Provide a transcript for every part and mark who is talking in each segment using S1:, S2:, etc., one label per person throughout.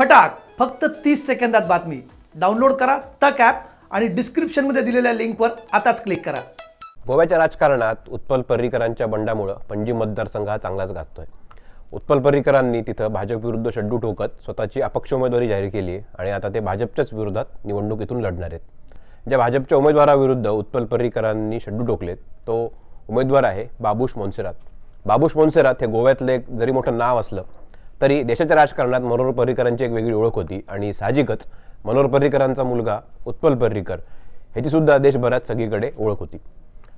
S1: फटाक फक्त तीस सेकंदात बातमी डाउनलोड करा तक ॲप आणि डिस्क्रिप्शनमध्ये दिलेल्या लिंकवर आताच क्लिक करा गोव्याच्या राजकारणात उत्पल पर्रीकरांच्या बंडामुळं पणजी मतदारसंघ हा चांगलाच गाजतोय उत्पल पर्रीकरांनी तिथं विरुद्ध शड्डू ठोकत स्वतःची अपक्ष उमेदवारी जाहीर केली आहे आणि आता ते भाजपच्याच विरोधात निवडणुकीतून लढणार आहेत ज्या भाजपच्या उमेदवाराविरुद्ध उत्पल पर्रीकरांनी शड्डू ठोकलेत तो उमेदवार आहे बाबूश मोन्सेरात बाबूश मोन्सेरात हे गोव्यातलं एक जरी मोठं नाव असलं तरी देशाच्या राजकारणात मनोहर पर्रिकरांची एक वेगळी ओळख होती आणि साहजिकच मनोहर पर्रिकरांचा मुलगा उत्पल पर्रिकर ह्याची सुद्धा देशभरात सगळीकडे ओळख होती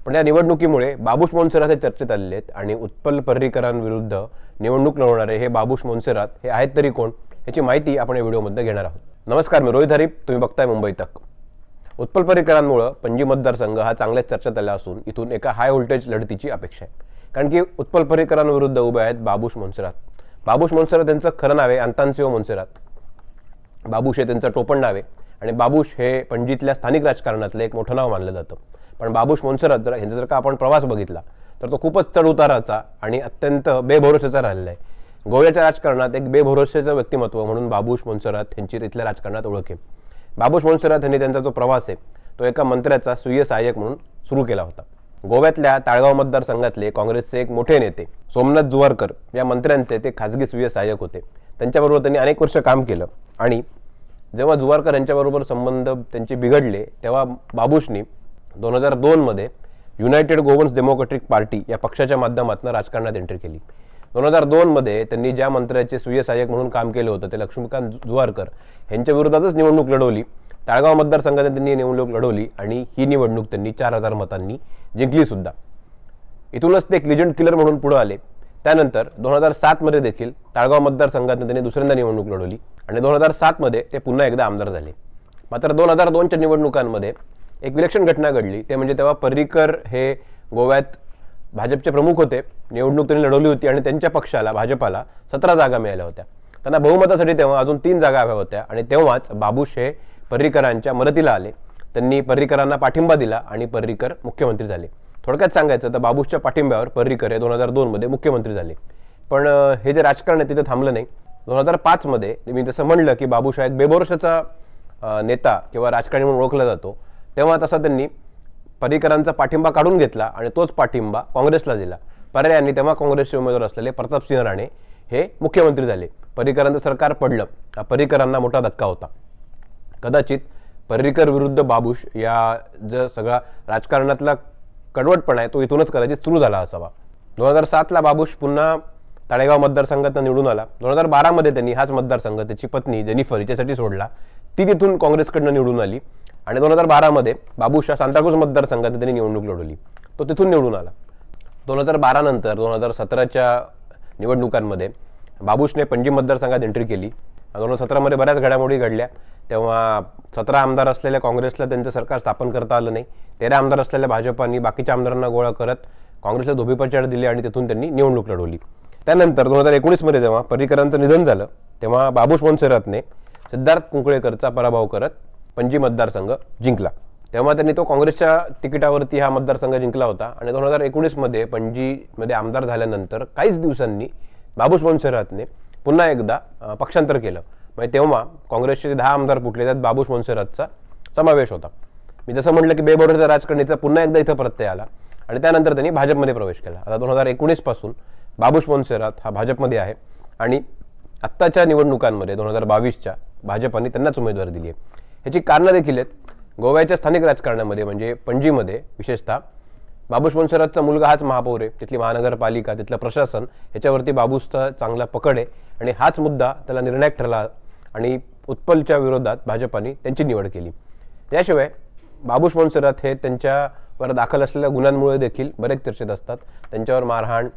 S1: पण या निवडणुकीमुळे बाबूश मोन्सेरात हे चर्चेत आलेले आहेत आणि उत्पल पर्रिकरांविरुद्ध निवडणूक लढवणारे हे बाबूश मोन्सेरात हे आहेत तरी कोण याची माहिती आपण या व्हिडिओमध्ये घेणार आहोत नमस्कार मी रोहित हरीप तुम्ही बघताय मुंबई तक उत्पल पर्रिकरांमुळं पणजी मतदारसंघ हा चांगल्याच चर्चेत आला असून इथून एका हाय व्होल्टेज लढतीची अपेक्षा आहे कारण की उत्पल पर्रिकरांविरुद्ध उभे आहेत बाबूश मोन्सेरात बाबूश मोन्सेरात त्यांचं खरं नाव आहे अंतांसिओ मोन्सेरात बाबूश हे त्यांचं टोपण नाव आहे आणि बाबूश हे पणजीतल्या स्थानिक राजकारणातलं एक मोठं नाव मानलं जातं पण बाबूश मोन्सेरात जर ह्यांचा जर का आपण प्रवास बघितला तर तो खूपच चढउताराचा आणि अत्यंत बेभरोसेचा राहिलेला आहे गोव्याच्या राजकारणात एक बेभरोसेचं व्यक्तिमत्व म्हणून बाबूश मोन्सेरात यांची तिथल्या राजकारणात ओळख आहे बाबूश मोन्सेरात यांनी त्यांचा जो प्रवास आहे तो एका मंत्र्याचा स्वीय सहाय्यक म्हणून सुरू केला होता गोव्यातल्या ताळगाव मतदारसंघातले काँग्रेसचे एक मोठे नेते सोमनाथ जुवारकर या मंत्र्यांचे ते खासगी स्वीय सहाय्यक होते त्यांच्याबरोबर त्यांनी अनेक वर्ष काम केलं आणि जेव्हा जुवारकर यांच्याबरोबर संबंध त्यांचे बिघडले तेव्हा बाबूशनी दोन हजार दोनमध्ये युनायटेड गोवन्स डेमोक्रेटिक पार्टी या पक्षाच्या माध्यमातून राजकारणात एंट्री केली दोन हजार दोनमध्ये त्यांनी ज्या मंत्र्याचे स्वीय सहाय्यक म्हणून काम केलं होतं ते लक्ष्मीकांत जुवारकर यांच्या विरोधातच निवडणूक लढवली ताळगाव मतदारसंघात त्यांनी निवडणूक लढवली आणि ही निवडणूक त्यांनी चार हजार मतांनी जिंकली सुद्धा इथूनच ते एक लिजंड किलर म्हणून पुढे आले त्यानंतर दोन हजार सातमध्ये देखील ताळगाव मतदारसंघातून त्यांनी दुसऱ्यांदा निवडणूक लढवली आणि दोन हजार सातमध्ये ते पुन्हा एकदा आमदार झाले मात्र दोन हजार दोनच्या निवडणुकांमध्ये एक विलक्षण घटना घडली ते म्हणजे तेव्हा पर्रिकर हे गोव्यात भाजपचे प्रमुख होते निवडणूक त्यांनी लढवली होती आणि त्यांच्या पक्षाला भाजपाला सतरा जागा मिळाल्या होत्या त्यांना बहुमतासाठी तेव्हा अजून तीन जागा हव्या होत्या आणि तेव्हाच बाबूश हे पर्रिकरांच्या मदतीला आले त्यांनी पर्रिकरांना पाठिंबा दिला आणि पर्रिकर मुख्यमंत्री झाले थोडक्यात सांगायचं तर बाबूसच्या पाठिंब्यावर पर्रिकर हे दोन हजार दोनमध्ये मुख्यमंत्री झाले पण हे जे राजकारण आहे तिथं थांबलं नाही दोन हजार पाचमध्ये मी जसं म्हणलं की बाबूशाहेब एक बेबोरशाचा नेता किंवा राजकारणी म्हणून ओळखला जातो तेव्हा तसा त्यांनी पर्रिकरांचा पाठिंबा काढून घेतला आणि तोच पाठिंबा काँग्रेसला दिला पर्यायांनी तेव्हा काँग्रेसचे उमेदवार असलेले प्रतापसिंह राणे हे मुख्यमंत्री झाले पर्रिकरांचं सरकार पडलं पर्रिकरांना मोठा धक्का होता कदाचित पर्रिकर विरुद्ध बाबूश या ज सगळा राजकारणातला कडवटपणा आहे तो इथूनच कदाचित सुरू झाला असावा दोन हजार सातला बाबूश पुन्हा ताळेगाव मतदारसंघातनं निवडून आला दोन हजार बारामध्ये त्यांनी हाच मतदारसंघ त्याची पत्नी जेनिफर हिच्यासाठी सोडला ती तिथून काँग्रेसकडनं निवडून आली आणि दोन हजार बारामध्ये बाबूश हा सांताक्रूज मतदारसंघात त्यांनी निवडणूक लढवली तो तिथून निवडून आला दोन हजार बारानंतर दोन हजार सतराच्या निवडणुकांमध्ये बाबूशने पणजी मतदारसंघात एंट्री केली दोन हजार सतरामध्ये बऱ्याच घडामोडी घडल्या तेव्हा सतरा आमदार असलेल्या काँग्रेसला त्यांचं सरकार स्थापन करता आलं नाही तेरा आमदार असलेल्या भाजपाने बाकीच्या आमदारांना गोळा करत काँग्रेसला पचाड दिली आणि तिथून त्यांनी निवडणूक लढवली त्यानंतर दोन हजार एकोणीसमध्ये जेव्हा पर्रिकरांचं निधन झालं तेव्हा बाबू सोनसरतने सिद्धार्थ कुंकळेकरचा पराभव करत पणजी मतदारसंघ जिंकला तेव्हा त्यांनी तो काँग्रेसच्या तिकिटावरती हा मतदारसंघ जिंकला होता आणि दोन हजार एकोणीसमध्ये पणजीमध्ये आमदार झाल्यानंतर काहीच दिवसांनी बाबू सोनसरतने पुन्हा एकदा पक्षांतर केलं मग म्हणजे तेव्हा काँग्रेसचे दहा आमदार फुटले त्यात बाबूश मोन्सेराजचा समावेश होता मी जसं म्हटलं की बेबरोबरच्या राजकारणीचा पुन्हा एकदा इथं प्रत्यय आला आणि त्यानंतर त्यांनी भाजपमध्ये प्रवेश केला आता दोन हजार एकोणीसपासून बाबूश मोन्सेरात हा भाजपमध्ये आहे आणि आत्ताच्या निवडणुकांमध्ये दोन हजार बावीसच्या भाजपाने त्यांनाच उमेदवारी दिली आहे ह्याची कारणं देखील आहेत गोव्याच्या स्थानिक राजकारणामध्ये म्हणजे पणजीमध्ये विशेषतः बाबूश मोन्सेराजचा मुलगा हाच महापौर आहे तिथली महानगरपालिका तिथलं प्रशासन ह्याच्यावरती बाबूसचा चांगला पकड आहे आणि हाच मुद्दा त्याला निर्णायक ठरला आणि उत्पलच्या विरोधात भाजपाने त्यांची निवड केली त्याशिवाय बाबू मनसुरात हे त्यांच्यावर दाखल असलेल्या गुन्ह्यांमुळे देखील बरेच चर्चेत असतात त्यांच्यावर मारहाण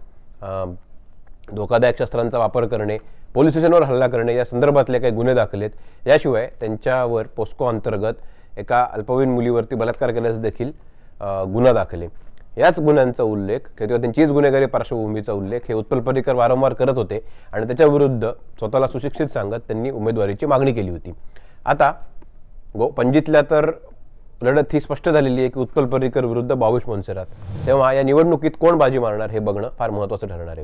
S1: धोकादायक शस्त्रांचा वापर करणे पोलीस स्टेशनवर हल्ला करणे या संदर्भातले काही गुन्हे दाखल आहेत याशिवाय त्यांच्यावर पोस्को अंतर्गत एका अल्पवयीन मुलीवरती बलात्कार केल्याचं देखील गुन्हा दाखल आहे याच गुन्ह्यांचा उल्लेख किंवा त्यांचीच गुन्हेगारी पार्श्वभूमीचा उल्लेख हे उत्पल पर्रिकर वारंवार करत होते आणि त्याच्याविरुद्ध स्वतःला सुशिक्षित सांगत त्यांनी उमेदवारीची मागणी केली होती आता गो पणजीतल्या तर लढत ही स्पष्ट झालेली आहे की उत्पल पर्रिकर विरुद्ध बावीस मोन्सेरात तेव्हा या निवडणुकीत कोण बाजी मारणार हे बघणं फार महत्वाचं ठरणार आहे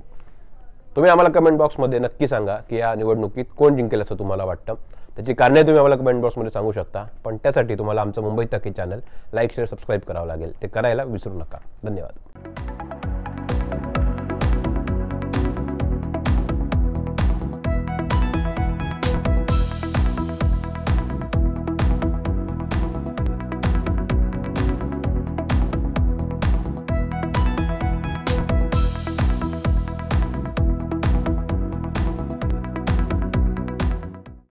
S1: तुम्ही आम्हाला कमेंट बॉक्समध्ये नक्की सांगा की या निवडणुकीत कोण जिंकेल असं तुम्हाला वाटतं त्याची कारणे तुम्ही आम्हाला कमेंट बॉक्समध्ये सांगू शकता पण त्यासाठी तुम्हाला आमचं मुंबई तकी चॅनल लाईक शेअर सबस्क्राईब करावं लागेल ते करायला विसरू नका धन्यवाद